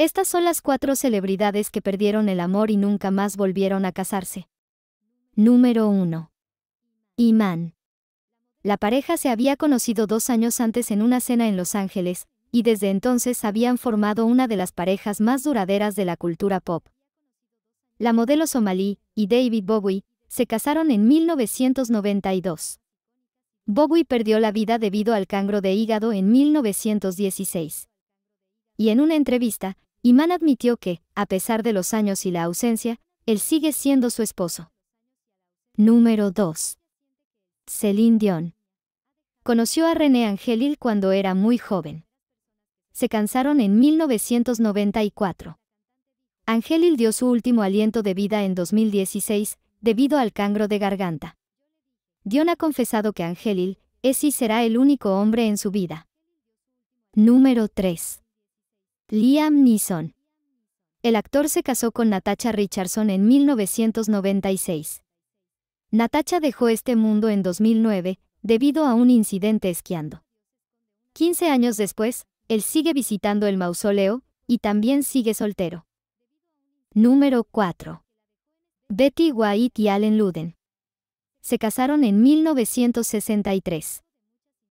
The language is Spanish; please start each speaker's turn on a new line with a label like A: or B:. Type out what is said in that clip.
A: Estas son las cuatro celebridades que perdieron el amor y nunca más volvieron a casarse. Número 1. Iman. La pareja se había conocido dos años antes en una cena en Los Ángeles, y desde entonces habían formado una de las parejas más duraderas de la cultura pop. La modelo somalí, y David Bowie, se casaron en 1992. Bowie perdió la vida debido al cangro de hígado en 1916. Y en una entrevista, Iman admitió que, a pesar de los años y la ausencia, él sigue siendo su esposo. Número 2. Celine Dion. Conoció a René Angelil cuando era muy joven. Se cansaron en 1994. Angelil dio su último aliento de vida en 2016, debido al cangro de garganta. Dion ha confesado que Angelil es y será el único hombre en su vida. Número 3. Liam Neeson. El actor se casó con Natacha Richardson en 1996. Natacha dejó este mundo en 2009, debido a un incidente esquiando. 15 años después, él sigue visitando el mausoleo, y también sigue soltero. Número 4. Betty White y Allen Luden. Se casaron en 1963.